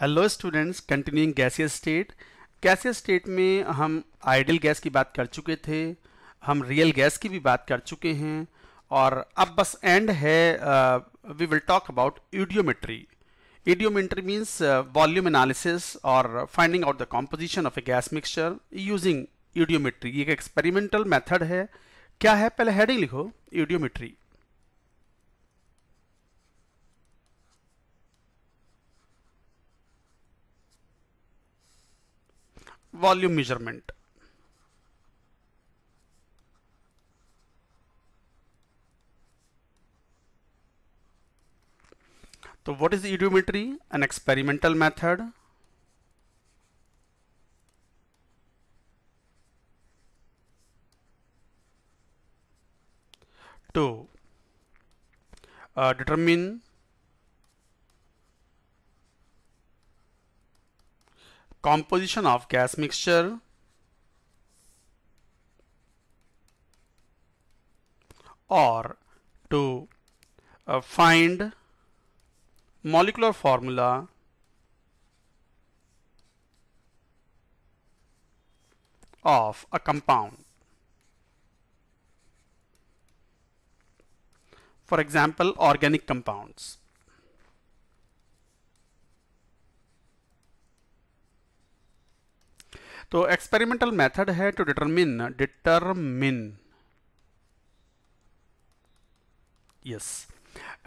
Hello students continuing gaseous state gaseous state में हम ideal gas की बात कर चुके थे हम रियल गैस की भी बात कर चुके हैं और अब बस एंड है we will talk about eudiometry eudiometry means volume analysis और finding out the composition of a gas mixture using eudiometry ये एक एक्सपेरिमेंटल मेथड है क्या है पहले हेडिंग लिखो eudiometry volume measurement. So what is the eudiometry? An experimental method. to uh, determine composition of gas mixture or to uh, find molecular formula of a compound. For example, organic compounds. तो experimental method है to determine determine yes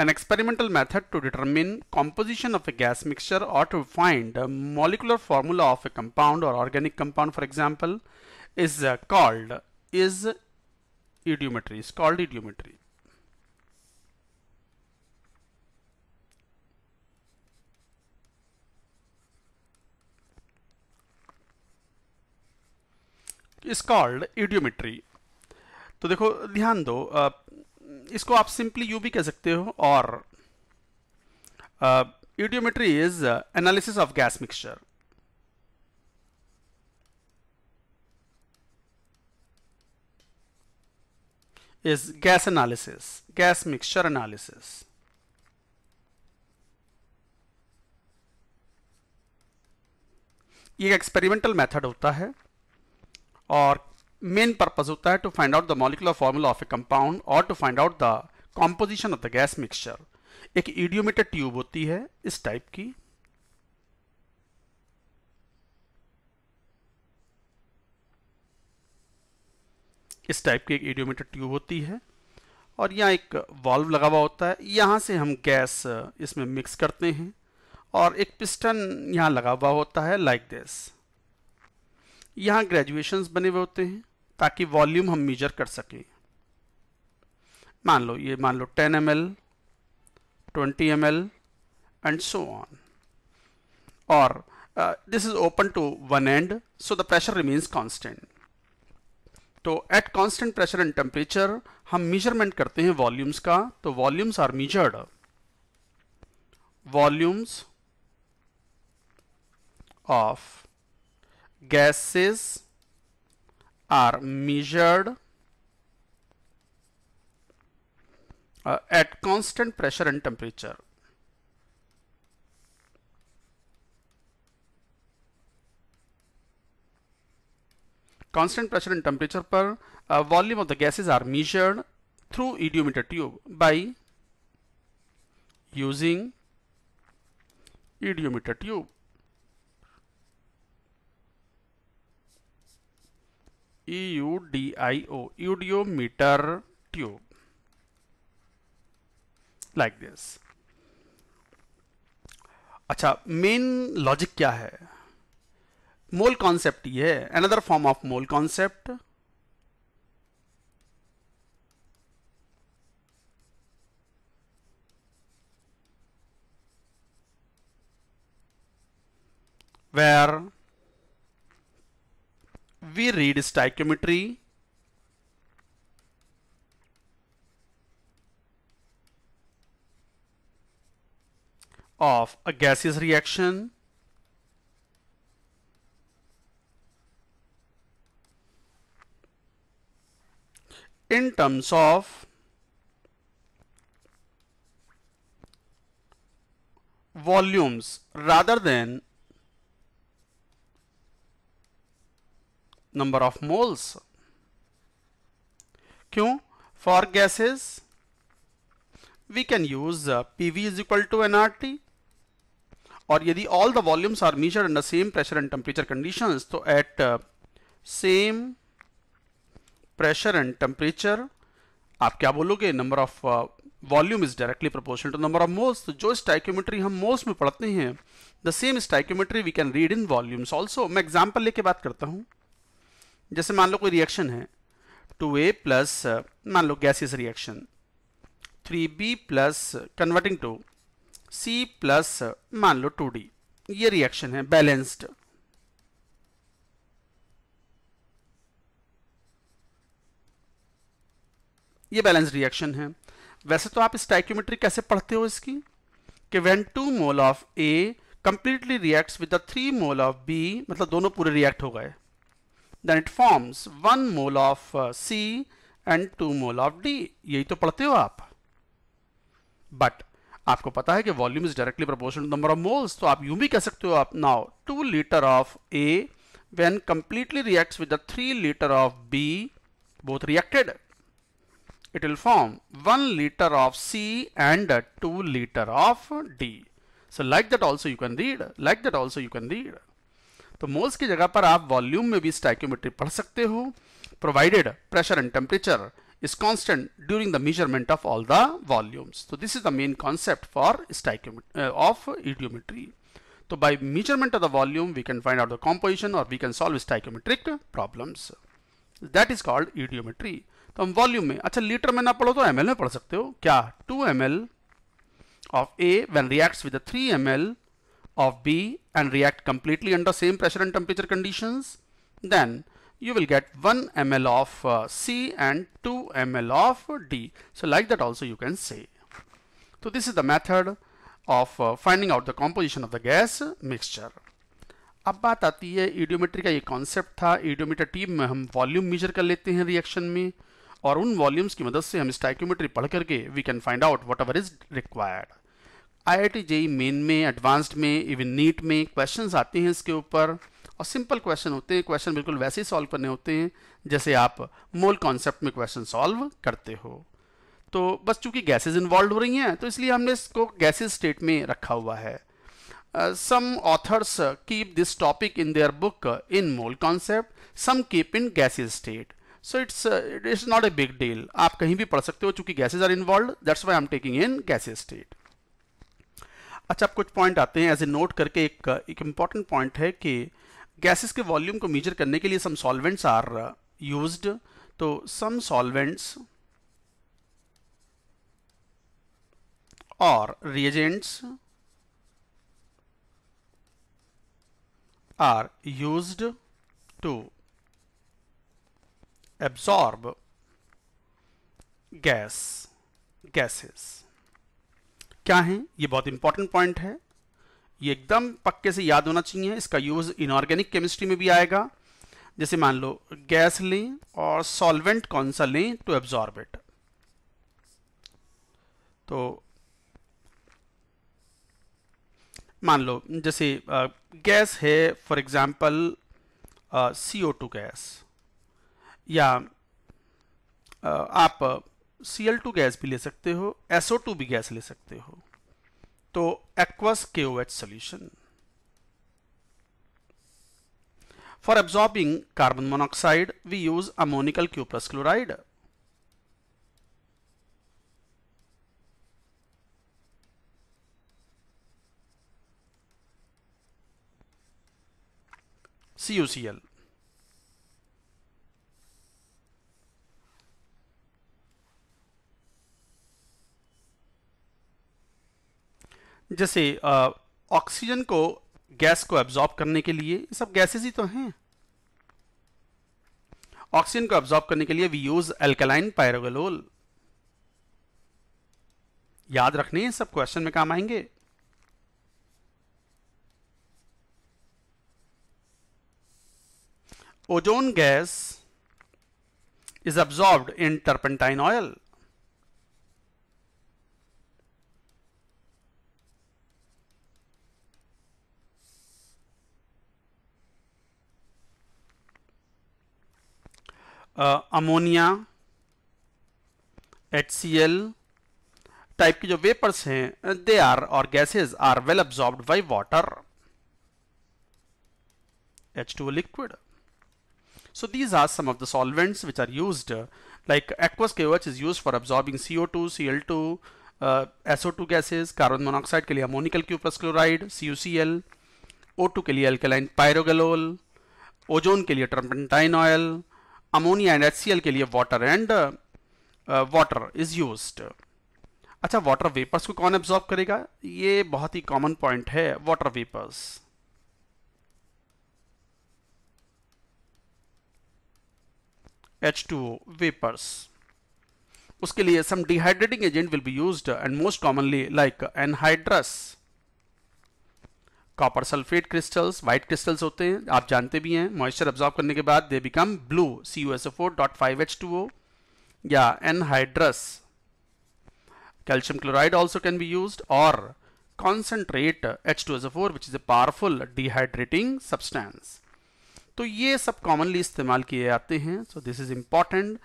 an experimental method to determine composition of a gas mixture और to find molecular formula of a compound और organic compound for example is called is eudiometry is called eudiometry is called eudiometry तो देखो ध्यान दो इसको आप simply you भी कह सकते हो और eudiometry is analysis of gas mixture is gas analysis gas mixture analysis experimental method होता है और मेन पर्पज होता है to find out the molecular formula of a compound और to find out the composition of the gas mixture एक eudiometer tube होती है इस टाइप की इस टाइप की एक ईडियोमीटर ट्यूब होती है और यहाँ एक वॉल्व लगा हुआ होता है यहाँ से हम गैस इसमें मिक्स करते हैं और एक पिस्टन यहाँ लगा हुआ होता है लाइक like दिस यहाँ ग्रेजुएशंस बने हुए होते हैं ताकि वॉल्यूम हम मेजर कर सकें मान लो ये मान लो 10 M L twenty M L and so on और this is open to one and so the pressure remains constant तो at constant pressure and temperature हम मेजरमेंट करते हैं वॉल्यूम्स का तो volumes are measured volumes of gases are measured uh, at constant pressure and temperature. Constant pressure and temperature per uh, volume of the gases are measured through idiometer tube by using idiometer tube. Eudiometer tube like this अच्छा main logic क्या है mole concept ये है another form of mole concept where we read stoichiometry. of a gaseous reaction in terms of volumes rather than number of moles. Q for gases we can use uh, PV is equal to nRT और यदि all the volumes are measured under same pressure and temperature conditions तो at uh, same pressure and temperature आप क्या बोलोगे number of volume is directly proportional to number of moles तो जो stoichiometry हम moles में पढ़ते हैं the same stoichiometry we can read in volumes also मैं एग्जाम्पल लेके बात करता हूँ जैसे मान लो कोई रिएक्शन है टू ए प्लस मान लो gaseous reaction three B plus converting to C plus मान लो टू डी ये रिएक्शन है बैलेंस्ड ये बैलेंस रिएक्शन है वैसे तो आप स्टाइक्योमेट्री कैसे पढ़ते हो इसकी कि when two mole of A completely reacts with the three mole of B मतलब दोनों पूरे रिएक्ट हो गए then it forms 1 mole of uh, C and two mole of D. यही तो पढ़ते हो आप But आपको पता है कि is directly proportional to number of moles. तो आप यूं भी कह सकते हो आप Now two liter of A when completely reacts with the 3 liter of B, both reacted, it will form 1 liter of C and 2 liter of D. So like that also you can read, like that also you can read. तो moles की जगह पर आप volume में भी stoichiometry पढ़ सकते हो provided pressure and temperature is constant during the measurement of all the volumes तो this is the main concept for of eudiometry तो by measurement of the volume we can find out the composition और we can solve stoichiometric problems that is called eudiometry तो हम volume में अच्छा litre में ना पढ़ो तो एम में पढ़ सकते हो क्या two M L of A when reacts with three M of B and react completely under same pressure and temperature conditions, then you will get 1 ml of uh, C and 2 ml of D. So like that also you can say. So this is the method of uh, finding out the composition of the gas mixture. अब बात आती है ईडियोमेट्री का ये concept था ईडियोमीटर team में हम volume major कर लेते हैं रिएक्शन में और उन वॉल्यूम्स की मदद से हम स्टाइक्योमेट्री पढ़ करके we can find out whatever is required IIT I main में एडवांस्ड में इवन नीट में क्वेश्चन आते हैं इसके ऊपर और सिंपल क्वेश्चन होते हैं क्वेश्चन बिल्कुल वैसे ही सॉल्व करने होते हैं जैसे आप मोल कॉन्सेप्ट में क्वेश्चन सॉल्व करते हो तो बस चूंकि गैसेज इन्वॉल्व हो रही हैं तो इसलिए हमने इसको गैसेज स्टेट में रखा हुआ है some authors keep this topic in their book in mole concept some keep in gases state so it's it is not a big deal आप कहीं भी पढ़ सकते हो चूंकि gases are involve that's why I'm taking in gases state अच्छा अब कुछ पॉइंट आते हैं एज ए नोट करके एक एक इम्पॉर्टेंट पॉइंट है कि गैसेस के वॉल्यूम को मेजर करने के लिए सम सॉल्वेंट्स आर यूज्ड तो सम सॉल्वेंट्स और reagents are used to absorb gas gases क्या हैं ये बहुत इंपॉर्टेंट पॉइंट है ये एकदम पक्के से याद होना चाहिए इसका यूज़ इनऑर्गेनिक केमिस्ट्री में भी आएगा जैसे मान लो गैस लें और सॉल्वेंट कौन सा लें टू एब्जॉर्ब इट तो मान लो जैसे गैस है for example CO two gas या आप टू गैस भी ले सकते हो एसओ टू भी गैस ले सकते हो तो aqueous K O H solution for absorbing carbon monoxide we use ammoniacal cuprous chloride CUCL जैसे ऑक्सीजन को गैस को एब्जॉर्ब करने के लिए ये सब गैसेज ही तो हैं ऑक्सीजन को एब्जॉर्ब करने के लिए वी यूज एल्कलाइन पायरोगेलोल याद रखने सब क्वेश्चन में काम आएंगे ozone gas is absorbed in turpentine oil ammonia H C L type के जो वेपर्स हैं दे आर और gases are well absorb by water H two liquid so these are some of the solvents which are use like aqueous K which is use for absorbing CO two C L two SO two gases carbon monoxide के लिए ammoniacal cuprous chloride C U C L O two के लिए alkaline pyrogallol ozone के लिए turpentine oil ammonia and H के लिए water and water is use अच्छा water vapours को कौन एब्जॉर्ब करेगा ये बहुत ही कॉमन पॉइंट है वाटर वेपर्स H2O vapors. उसके लिए some dehydrating agent will be used and most commonly like anhydrous copper sulphate crystals white crystals होते हैं आप जानते भी हैं मॉइस्चर ऑब्जॉर्व करने के बाद they become blue C U S F O dot five H two O या anhydrous calcium chloride also can be use और concentrate H two S A four which is a powerful dehydrating substance तो ये सब commonly इस्तेमाल किए जाते हैं so this is important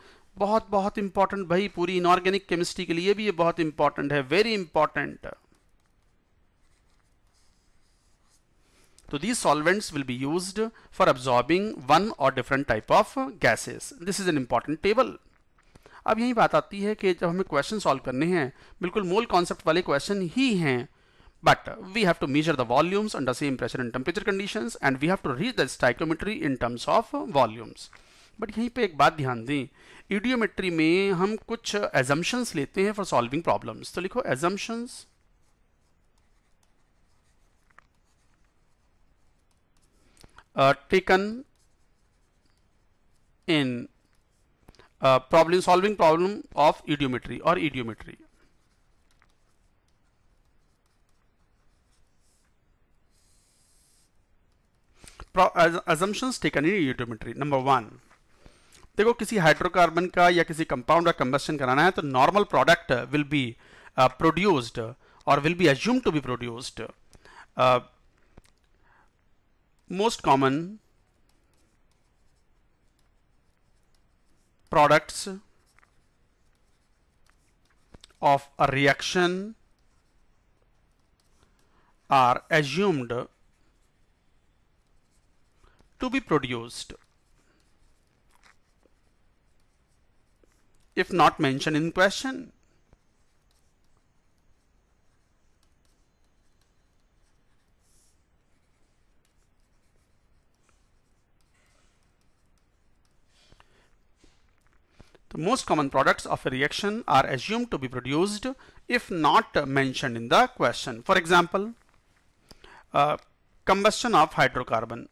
बहुत बहुत इंपॉर्टेंट भाई पूरी इनऑर्गेनिक केमिस्ट्री के लिए भी ये बहुत इंपॉर्टेंट है very important So these solvents will be used for absorbing one or different type of gases. This is an important table. अब यही बात आती है कि जब हमें क्वेश्चन सॉल्व करने हैं बिल्कुल मोल कॉन्सेप्ट वाले क्वेश्चन ही हैं but we have to measure the volumes under same pressure and temperature conditions and we have to reach the stoichiometry in terms of volumes but यहीं पे एक बात ध्यान दें इडियोमेट्री में हम कुछ एजम्पन्स लेते हैं फॉर सॉल्विंग प्रॉब्लम्स तो लिखो assumptions uh, taken in uh, problem solving problem of idiometry or idiometry. assumptions taken in idiometry. Number one, देखो किसी हाइड्रोकार्बन का या किसी कंपाउंड का कंबस्टन कराना है तो normal product will be produced और will be assume to be produced most common products of a reaction are assumed to be produced if not mentioned in question The most common products of a reaction are assumed to be produced if not mentioned in the question. For example, uh, combustion of hydrocarbon.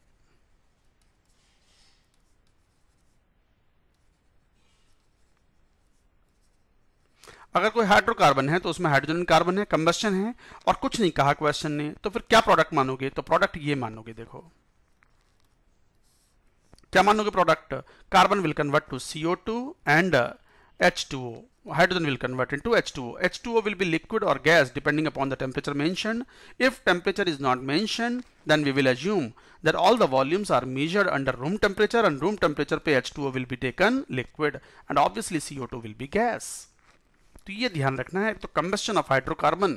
अगर कोई hydrocarbon है तो उसमें hydrogen carbon है combustion है और कुछ नहीं कहा क्वेश्चन ने तो फिर क्या प्रोडक्ट मानोगे तो प्रोडक्ट ये मानोगे देखो परमाणु के product carbon will convert to CO2 and uh, H2O. Hydrogen will convert into H2O. H2O will be liquid or gas depending upon the temperature mentioned. If temperature is not mentioned, then we will assume that all the volumes are measured under room temperature and room temperature पे H2O will be taken liquid and obviously CO2 will be gas. तो ये ध्यान रखना है तो combustion of hydrocarbon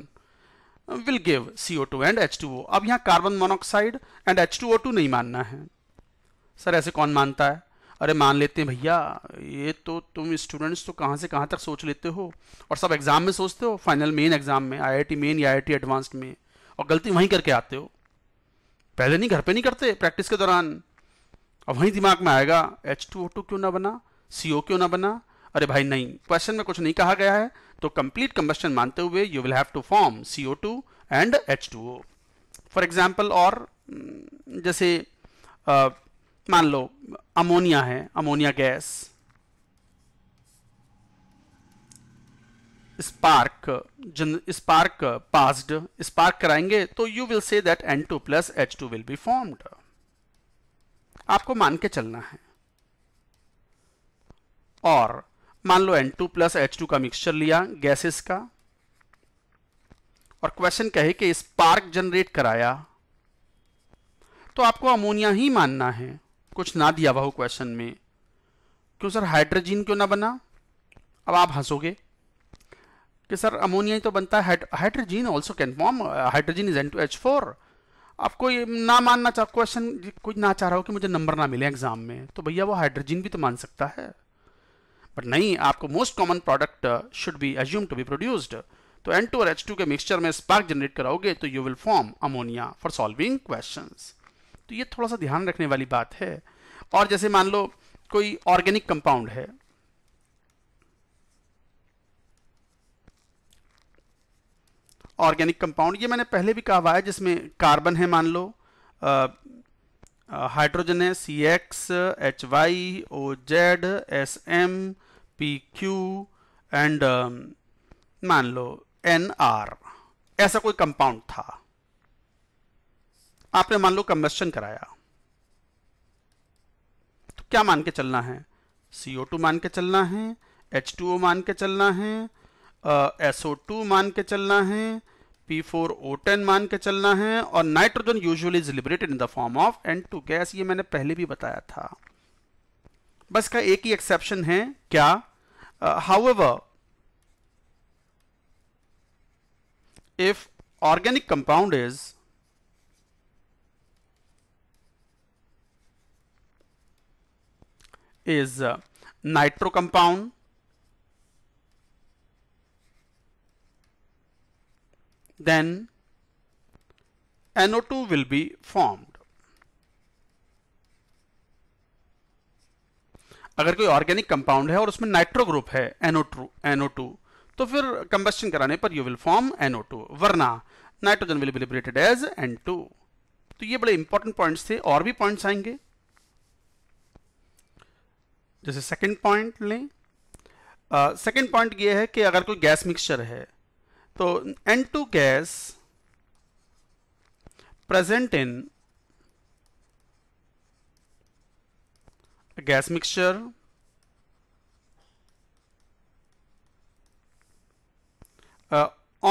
will give CO2 and H2O. अब यहाँ carbon monoxide and H2O2 नहीं मानना है सर ऐसे कौन मानता है अरे मान लेते हैं भैया ये तो तुम स्टूडेंट्स तो कहाँ से कहाँ तक सोच लेते हो और सब एग्ज़ाम में सोचते हो फाइनल मेन एग्ज़ाम में आईआईटी मेन या आईआईटी एडवांस्ड में और गलती वहीं करके आते हो पहले नहीं घर पे नहीं करते प्रैक्टिस के दौरान और वहीं दिमाग में आएगा एच टू ओ टू क्यों ना बना सी ओ क्यों ना बना अरे भाई नहीं क्वेश्चन में कुछ नहीं कहा गया है तो कंप्लीट कंबस्टन मानते हुए you will have to form C O two and H two O for example और हम्म, जैसे मान लो अमोनिया है अमोनिया गैस स्पार्क जन स्पार्क पास्ड स्पार्क कराएंगे तो you will say that N two plus H two will be formed आपको मान के चलना है और मान लो N two plus H two का मिक्सचर लिया गैसेस का और क्वेश्चन कहे कि स्पार्क जनरेट कराया तो आपको अमोनिया ही मानना है कुछ ना दिया हुआ हो क्वेश्चन में क्यों सर हाइड्रोजीन क्यों ना बना अब आप हंसोगे कि सर अमोनिया ही तो बनता है hydrazine also can form hydrazine is N two H four आप कोई ना मानना चाह क्वेश्चन कुछ ना चाह रहा हो कि मुझे नंबर ना मिले एग्जाम में तो भैया वो हाइड्रोजीन भी तो मान सकता है बट नहीं आपको most common product should be assume to be produced तो एन टू और एच टू के मिक्सचर में स्पार्क जनरेट कराओगे तो you will form ammonia for solving questions तो ये थोड़ा सा ध्यान रखने वाली बात है और जैसे मान लो कोई ऑर्गेनिक कंपाउंड है ऑर्गेनिक कंपाउंड ये मैंने पहले भी कहा हुआ है जिसमें कार्बन है मान लो हाइड्रोजन है C X H Y O Z S M P Q and मान लो एन आर ऐसा कोई कंपाउंड था आपने मान लो कम्बस्टन कराया तो क्या मान के चलना है CO2 मान के चलना है H2O मान के चलना है SO2 मान के चलना है P4O10 मान के चलना है और nitrogen usually is liberated in the form of N2 gas ये मैंने पहले भी बताया था बस का एक ही एक्सेप्शन है क्या however if organic compound is is uh, nitro compound then NO2 will be formed अगर कोई ऑर्गेनिक कंपाउंड है और उसमें नाइट्रो ग्रुप है NO2 NO2 तो फिर कंबेशन कराने पर यू विल फॉर्म NO2 वरना nitrogen will be liberated as N2 तो ये बड़े इंपॉर्टेंट पॉइंट्स थे और भी पॉइंट्स आएंगे जैसे सेकंड पॉइंट लें सेकंड पॉइंट यह है कि अगर कोई गैस मिक्सचर है तो N two gas present in gas mixture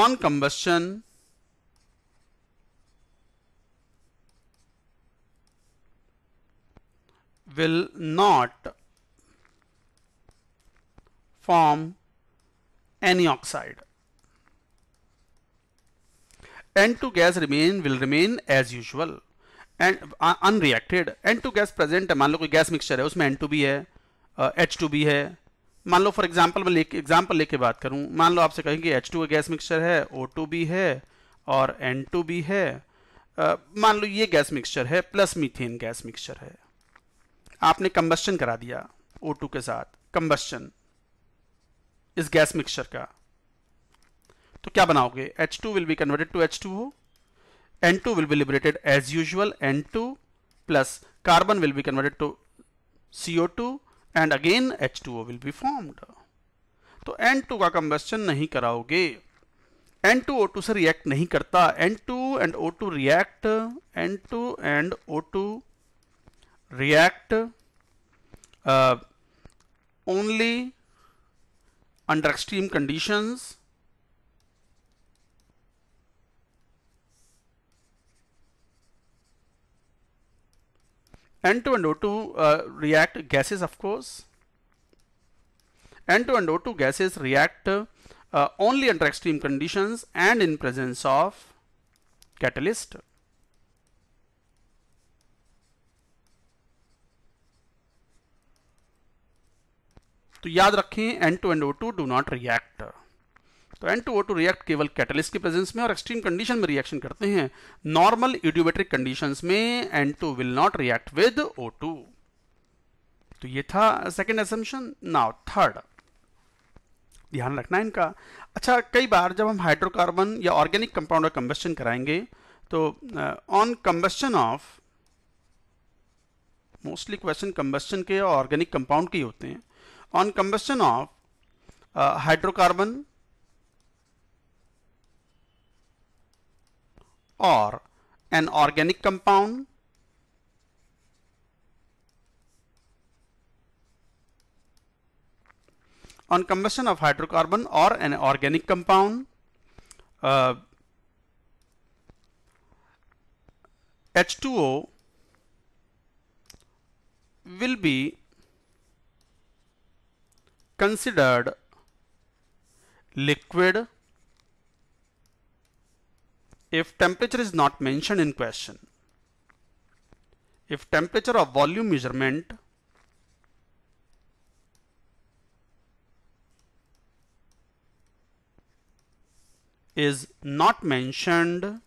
on combustion will not form any oxide. N2 gas remain will remain as usual and uh, unreacted. N2 gas present है मान लो कोई gas mixture है उसमें N2 भी है uh, H2 भी है मान लो फॉर एग्जाम्पल मैं लेके एग्जाम्पल लेके बात करूँ मान लो आपसे कहेंगे एच टू का गैस मिक्सचर है ओ टू भी है और एन टू भी है uh, मान लो ये गैस मिक्सचर है प्लस मीथेन गैस मिक्सचर है आपने कम्बस्टन करा दिया ओ टू के साथ कम्बस्टन इस गैस मिक्सचर का तो क्या बनाओगे H two will be converted to H two O N two will be liberated as usual N two plus carbon will be converted to CO two and again H two O will be formed तो N two का combustion नहीं कराओगे N two O two से react नहीं करता N two and O two react N two and O two react only under extreme conditions N2 and O2 uh, react gases of course N2 and O2 gases react uh, only under extreme conditions and in presence of catalyst तो याद रखें N two and O two do not react तो N two O two react केवल catalyst के presence में और extreme condition में reaction करते हैं नॉर्मल इडियोमेट्रिक कंडीशन में N two will not react with O two तो ये था सेकेंड एसम्शन नाउ थर्ड ध्यान रखना इनका अच्छा कई बार जब हम हाइड्रोकार्बन या ऑर्गेनिक कंपाउंड कंबेशन कराएंगे तो on combustion of mostly question combustion के और ऑर्गेनिक कंपाउंड के ही होते हैं on combustion of uh, hydrocarbon or an organic compound on combustion of hydrocarbon or an organic compound uh, H2O will be considered liquid if temperature is not mentioned in question. If temperature or volume measurement is not mentioned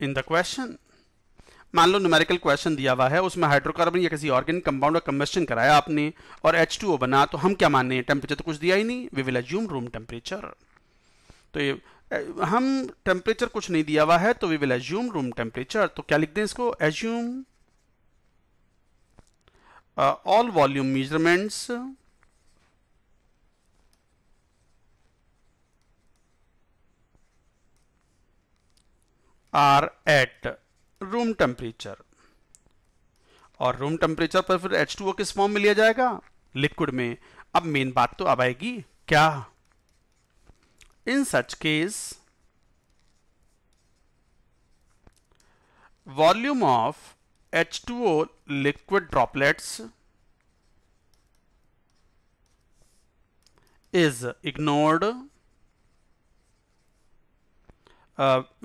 in the question मान लो numerical question दिया हुआ है उसमें hydrocarbon या किसी organic compound का combustion कराया आपने और एच बना तो हम क्या मान रहे हैं टेम्परेचर तो कुछ दिया ही नहीं we will assume room temperature तो ये हम टेम्परेचर कुछ नहीं दिया हुआ है तो we will assume room temperature तो क्या लिख दें इसको assume all volume measurements are at room temperature और रूम टेम्परेचर पर फिर एच टू ओ किस फॉर्म में लिया जाएगा लिक्विड में अब मेन बात तो अब आएगी क्या in such case volume of H two O liquid droplets is ignored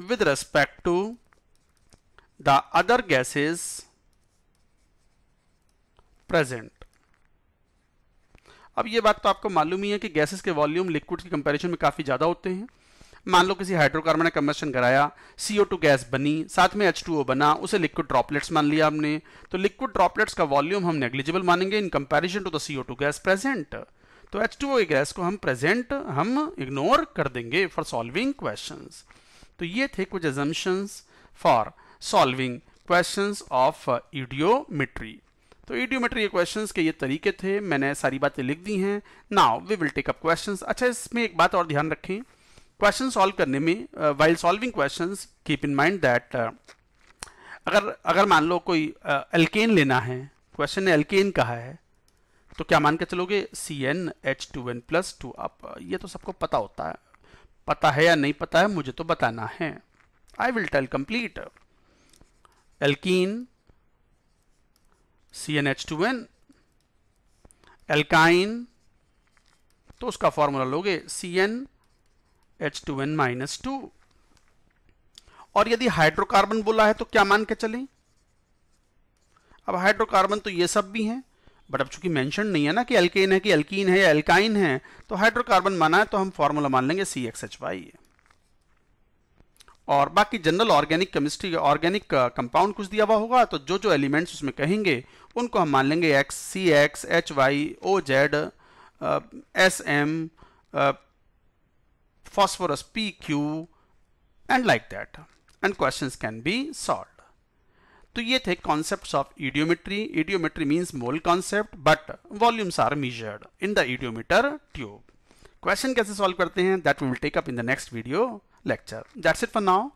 with respect to the other gases present. अब ये बात तो आपको मालूम ही है कि गैसेस के वॉल्यूम लिक्विड के कंपैरिजन में काफ़ी ज़्यादा होते हैं मान लो किसी हाइड्रोकार्बन ने कम्बशन कराया CO2 गैस बनी साथ में H2O बना उसे लिक्विड ड्रॉपलेट्स मान लिया हमने तो लिक्विड ड्रॉपलेट्स का वॉल्यूम हम नेग्लिजिबल मानेंगे in comparison to the CO2 gas present तो H2O गैस को हम प्रेजेंट हम इग्नोर कर देंगे फॉर सॉल्विंग क्वेश्चन तो ये थे कुछ assumptions for solving questions of eudiometry तो इडियोमेट्री क्वेश्चन के ये तरीके थे मैंने सारी बातें लिख दी हैं now we will take up question अच्छा इसमें एक बात और ध्यान रखें क्वेश्चन सॉल्व करने में while solving question keep in mind that अगर अगर मान लो कोई एल्केन uh, लेना है क्वेश्चन ने एल्केन कहा है तो क्या मान के चलोगे C N H two N plus two आप ये तो सबको पता होता है पता है या नहीं पता है मुझे तो बताना है I will tell complete C N H two N alkyne तो उसका फॉर्मूला लोगे C N H two N minus two और यदि हाइड्रोकार्बन बोला है तो क्या मान के चलें अब हाइड्रोकार्बन तो ये सब भी हैं बट अब चूंकि मेंशन नहीं है ना कि एल्केन है कि एल्कीन है या एल्काइन है तो हाइड्रोकार्बन माना है तो हम फॉर्मूला मान लेंगे सी एक्स एच वाई और बाकी general organic chemistry organic compound कुछ दिया हुआ होगा तो जो जो एलिमेंट्स उसमें कहेंगे उनको हम मान लेंगे X C X H Y O Z S M phosphorus P Q and like that and question can be solve तो ये थे concept of eudiometry eudiometry means mole concept but volumes are measured in the eudiometer tube question कैसे solve करते हैं that will take up in the next video lecture. That's it for now.